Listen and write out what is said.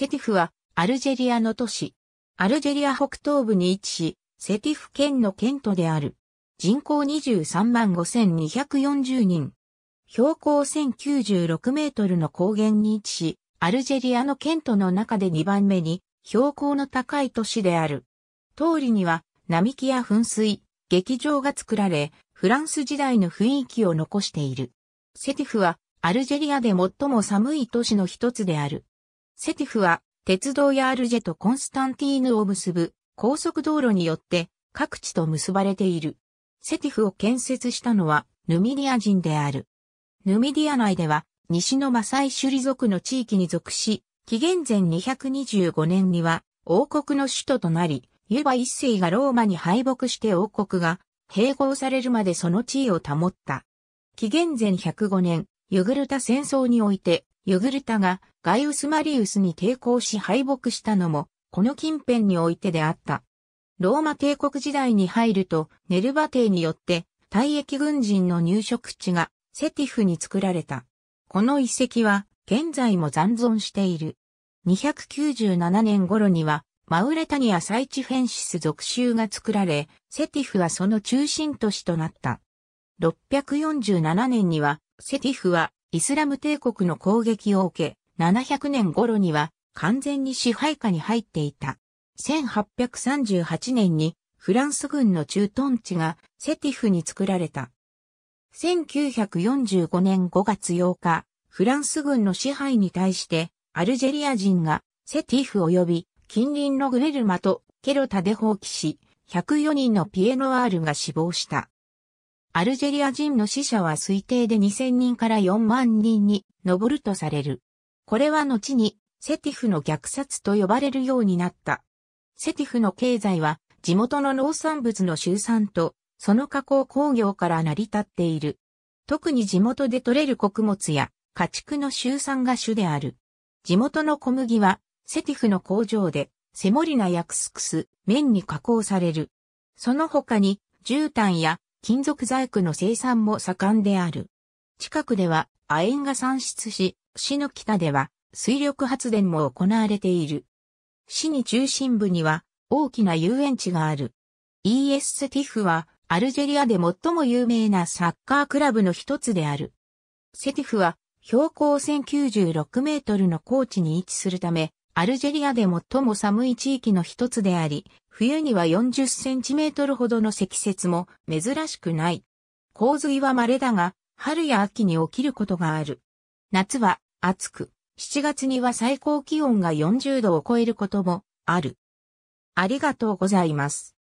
セティフは、アルジェリアの都市。アルジェリア北東部に位置し、セティフ県の県都である。人口23万5240人。標高1096メートルの高原に位置し、アルジェリアの県都の中で2番目に標高の高い都市である。通りには並木や噴水、劇場が作られ、フランス時代の雰囲気を残している。セティフはアルジェリアで最も寒い都市の一つである。セティフは、鉄道やアルジェとコンスタンティーヌを結ぶ高速道路によって各地と結ばれている。セティフを建設したのはヌミディア人である。ヌミディア内では西のマサイシュリ族の地域に属し、紀元前225年には王国の首都となり、ユバ一世がローマに敗北して王国が併合されるまでその地位を保った。紀元前105年、ユグルタ戦争においてユグルタがガイウス・マリウスに抵抗し敗北したのも、この近辺においてであった。ローマ帝国時代に入ると、ネルバ帝によって、退役軍人の入植地がセティフに作られた。この遺跡は、現在も残存している。297年頃には、マウレタニアサイチフェンシス属州が作られ、セティフはその中心都市となった。647年には、セティフはイスラム帝国の攻撃を受け、700年頃には完全に支配下に入っていた。1838年にフランス軍の駐屯地がセティフに作られた。1945年5月8日、フランス軍の支配に対してアルジェリア人がセティフ及び近隣のグレルマとケロタで放棄し、104人のピエノワールが死亡した。アルジェリア人の死者は推定で2000人から4万人に上るとされる。これは後にセティフの虐殺と呼ばれるようになった。セティフの経済は地元の農産物の集産とその加工工業から成り立っている。特に地元で取れる穀物や家畜の集産が主である。地元の小麦はセティフの工場でセモリナやクスクス、麺に加工される。その他に絨毯や金属細工の生産も盛んである。近くでは亜鉛が産出し、市の北では水力発電も行われている。市に中心部には大きな遊園地がある。ES ティフはアルジェリアで最も有名なサッカークラブの一つである。セティフは標高1096メートルの高地に位置するため、アルジェリアで最も寒い地域の一つであり、冬には40センチメートルほどの積雪も珍しくない。洪水は稀だが、春や秋に起きることがある。夏は暑く、7月には最高気温が40度を超えることもある。ありがとうございます。